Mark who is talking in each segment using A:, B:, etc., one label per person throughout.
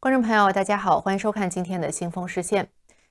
A: 观众朋友，大家好，欢迎收看今天的《新风视线》。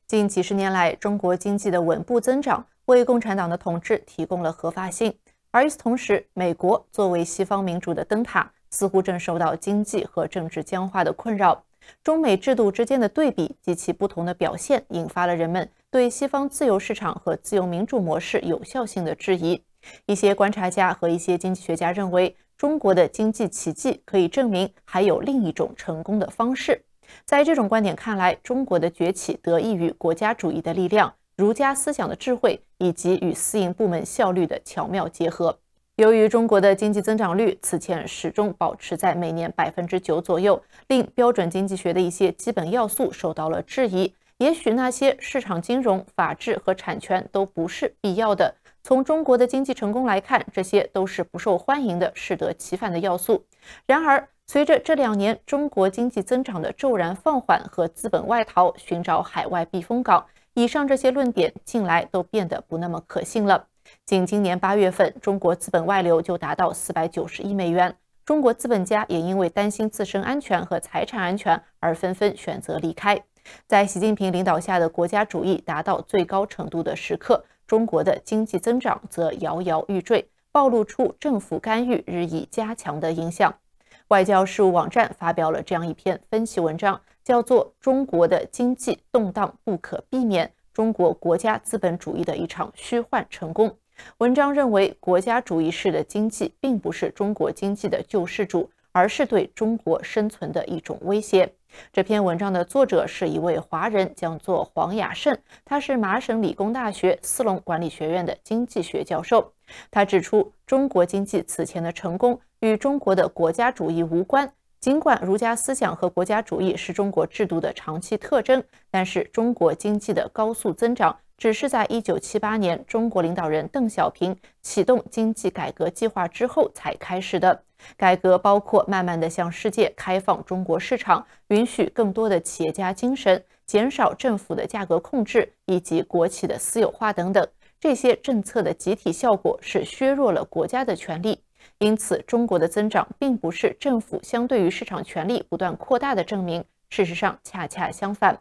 A: 近几十年来，中国经济的稳步增长为共产党的统治提供了合法性；而与此同时，美国作为西方民主的灯塔，似乎正受到经济和政治僵化的困扰。中美制度之间的对比及其不同的表现，引发了人们对西方自由市场和自由民主模式有效性的质疑。一些观察家和一些经济学家认为，中国的经济奇迹可以证明还有另一种成功的方式。在这种观点看来，中国的崛起得益于国家主义的力量、儒家思想的智慧以及与私营部门效率的巧妙结合。由于中国的经济增长率此前始终保持在每年百分之九左右，令标准经济学的一些基本要素受到了质疑。也许那些市场、金融、法治和产权都不是必要的。从中国的经济成功来看，这些都是不受欢迎的、适得其反的要素。然而，随着这两年中国经济增长的骤然放缓和资本外逃寻找海外避风港，以上这些论点近来都变得不那么可信了。仅今年八月份，中国资本外流就达到四百九十亿美元。中国资本家也因为担心自身安全和财产安全而纷纷选择离开。在习近平领导下的国家主义达到最高程度的时刻。中国的经济增长则摇摇欲坠，暴露出政府干预日益加强的影响。外交事务网站发表了这样一篇分析文章，叫做《中国的经济动荡不可避免：中国国家资本主义的一场虚幻成功》。文章认为，国家主义式的经济并不是中国经济的救世主，而是对中国生存的一种威胁。这篇文章的作者是一位华人，叫做黄雅胜，他是麻省理工大学斯隆管理学院的经济学教授。他指出，中国经济此前的成功与中国的国家主义无关。尽管儒家思想和国家主义是中国制度的长期特征，但是中国经济的高速增长只是在1978年，中国领导人邓小平启动经济改革计划之后才开始的。改革包括慢慢的向世界开放中国市场，允许更多的企业家精神，减少政府的价格控制，以及国企的私有化等等。这些政策的集体效果是削弱了国家的权力。因此，中国的增长并不是政府相对于市场权力不断扩大的证明。事实上，恰恰相反。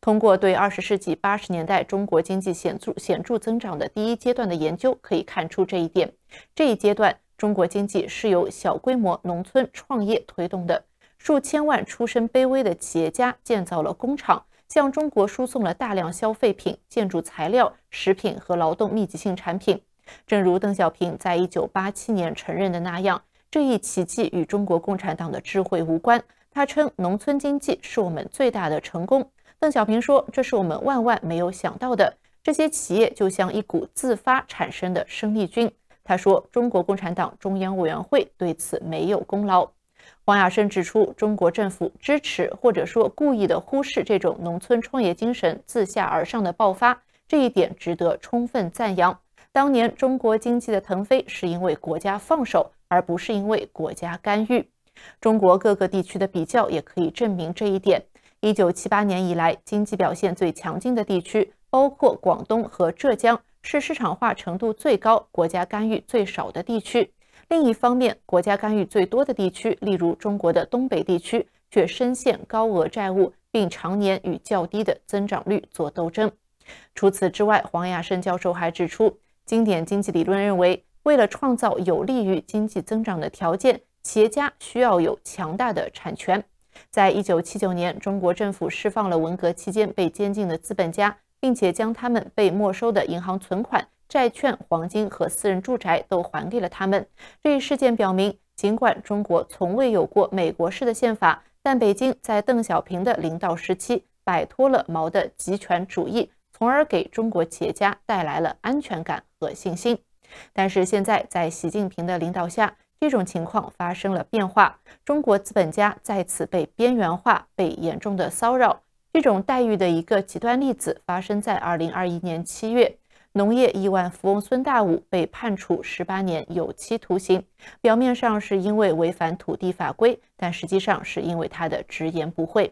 A: 通过对二十世纪八十年代中国经济显著显著增长的第一阶段的研究可以看出这一点。这一阶段。中国经济是由小规模农村创业推动的，数千万出身卑微的企业家建造了工厂，向中国输送了大量消费品、建筑材料、食品和劳动密集性产品。正如邓小平在一九八七年承认的那样，这一奇迹与中国共产党的智慧无关。他称农村经济是我们最大的成功。邓小平说：“这是我们万万没有想到的。这些企业就像一股自发产生的生力军。”他说：“中国共产党中央委员会对此没有功劳。”黄亚生指出，中国政府支持或者说故意的忽视这种农村创业精神自下而上的爆发，这一点值得充分赞扬。当年中国经济的腾飞是因为国家放手，而不是因为国家干预。中国各个地区的比较也可以证明这一点。一九七八年以来，经济表现最强劲的地区包括广东和浙江。是市场化程度最高、国家干预最少的地区。另一方面，国家干预最多的地区，例如中国的东北地区，却深陷高额债务，并常年与较低的增长率作斗争。除此之外，黄亚生教授还指出，经典经济理论认为，为了创造有利于经济增长的条件，企业家需要有强大的产权。在一九七九年，中国政府释放了文革期间被监禁的资本家。并且将他们被没收的银行存款、债券、黄金和私人住宅都还给了他们。这一事件表明，尽管中国从未有过美国式的宪法，但北京在邓小平的领导时期摆脱了毛的极权主义，从而给中国企业家带来了安全感和信心。但是现在，在习近平的领导下，这种情况发生了变化，中国资本家再次被边缘化，被严重的骚扰。这种待遇的一个极端例子发生在二零二一年七月，农业亿万富翁孙大武被判处十八年有期徒刑。表面上是因为违反土地法规，但实际上是因为他的直言不讳。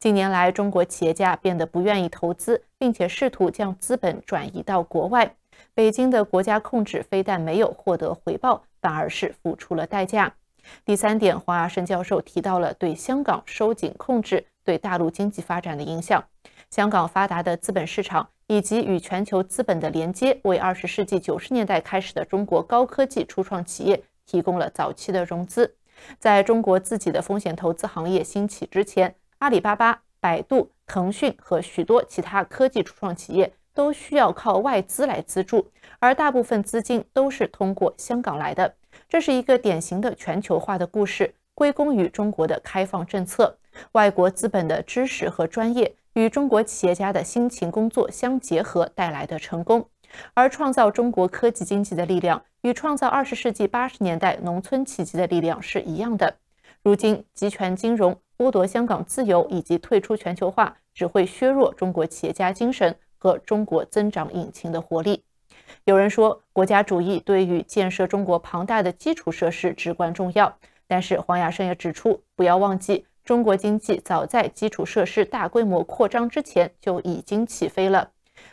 A: 近年来，中国企业家变得不愿意投资，并且试图将资本转移到国外。北京的国家控制非但没有获得回报，反而是付出了代价。第三点，黄亚生教授提到了对香港收紧控制。对大陆经济发展的影响。香港发达的资本市场以及与全球资本的连接，为二十世纪九十年代开始的中国高科技初创企业提供了早期的融资。在中国自己的风险投资行业兴起之前，阿里巴巴、百度、腾讯和许多其他科技初创企业都需要靠外资来资助，而大部分资金都是通过香港来的。这是一个典型的全球化的故事，归功于中国的开放政策。外国资本的知识和专业与中国企业家的辛勤工作相结合带来的成功，而创造中国科技经济的力量与创造二十世纪八十年代农村奇迹的力量是一样的。如今，集权金融剥夺香港自由以及退出全球化，只会削弱中国企业家精神和中国增长引擎的活力。有人说，国家主义对于建设中国庞大的基础设施至关重要，但是黄雅生也指出，不要忘记。中国经济早在基础设施大规模扩张之前就已经起飞了。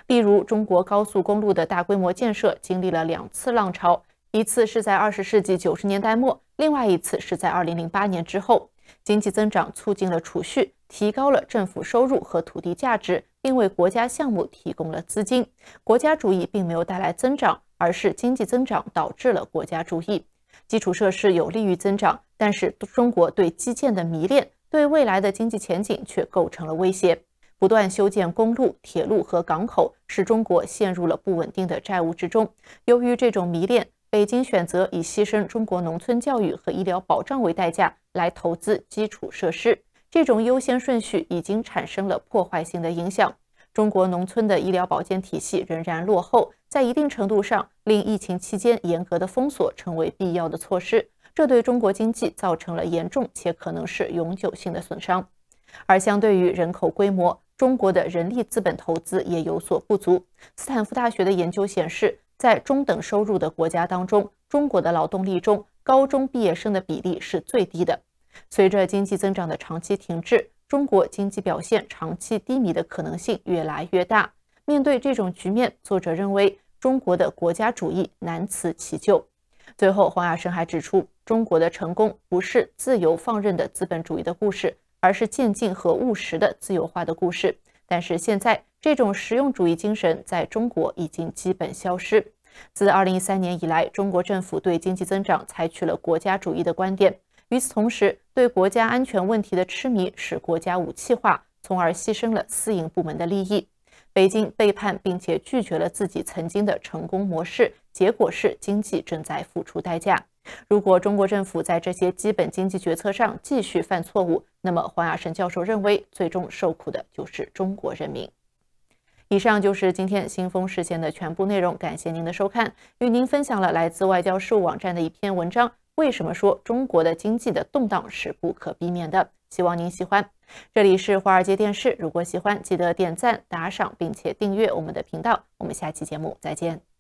A: 例如，中国高速公路的大规模建设经历了两次浪潮，一次是在二十世纪九十年代末，另外一次是在二零零八年之后。经济增长促进了储蓄，提高了政府收入和土地价值，并为国家项目提供了资金。国家主义并没有带来增长，而是经济增长导致了国家主义。基础设施有利于增长，但是中国对基建的迷恋。对未来的经济前景却构成了威胁。不断修建公路、铁路和港口，使中国陷入了不稳定的债务之中。由于这种迷恋，北京选择以牺牲中国农村教育和医疗保障为代价来投资基础设施。这种优先顺序已经产生了破坏性的影响。中国农村的医疗保健体系仍然落后，在一定程度上令疫情期间严格的封锁成为必要的措施。这对中国经济造成了严重且可能是永久性的损伤，而相对于人口规模，中国的人力资本投资也有所不足。斯坦福大学的研究显示，在中等收入的国家当中，中国的劳动力中高中毕业生的比例是最低的。随着经济增长的长期停滞，中国经济表现长期低迷的可能性越来越大。面对这种局面，作者认为中国的国家主义难辞其咎。最后，黄亚生还指出，中国的成功不是自由放任的资本主义的故事，而是渐进和务实的自由化的故事。但是，现在这种实用主义精神在中国已经基本消失。自2013年以来，中国政府对经济增长采取了国家主义的观点。与此同时，对国家安全问题的痴迷使国家武器化，从而牺牲了私营部门的利益。北京背叛并且拒绝了自己曾经的成功模式，结果是经济正在付出代价。如果中国政府在这些基本经济决策上继续犯错误，那么黄亚生教授认为，最终受苦的就是中国人民。以上就是今天新风事线的全部内容，感谢您的收看，与您分享了来自外交事务网站的一篇文章：为什么说中国的经济的动荡是不可避免的？希望您喜欢，这里是华尔街电视。如果喜欢，记得点赞、打赏，并且订阅我们的频道。我们下期节目再见。